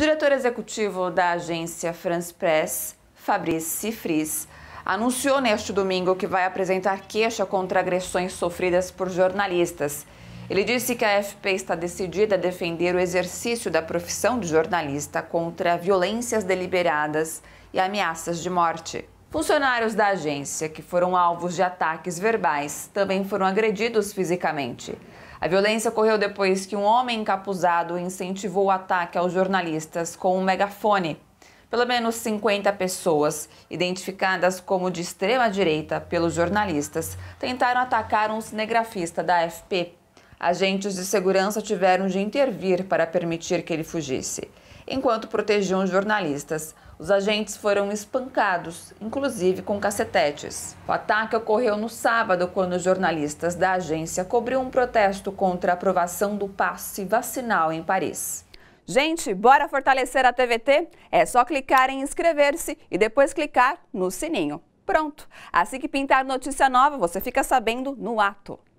Diretor executivo da agência France Press, Fabrice Cifris, anunciou neste domingo que vai apresentar queixa contra agressões sofridas por jornalistas. Ele disse que a FP está decidida a defender o exercício da profissão de jornalista contra violências deliberadas e ameaças de morte. Funcionários da agência que foram alvos de ataques verbais também foram agredidos fisicamente. A violência ocorreu depois que um homem encapuzado incentivou o ataque aos jornalistas com um megafone. Pelo menos 50 pessoas, identificadas como de extrema direita pelos jornalistas, tentaram atacar um cinegrafista da AFP Agentes de segurança tiveram de intervir para permitir que ele fugisse. Enquanto protegiam jornalistas, os agentes foram espancados, inclusive com cacetetes. O ataque ocorreu no sábado, quando os jornalistas da agência cobriam um protesto contra a aprovação do passe vacinal em Paris. Gente, bora fortalecer a TVT? É só clicar em inscrever-se e depois clicar no sininho. Pronto! Assim que pintar notícia nova, você fica sabendo no ato.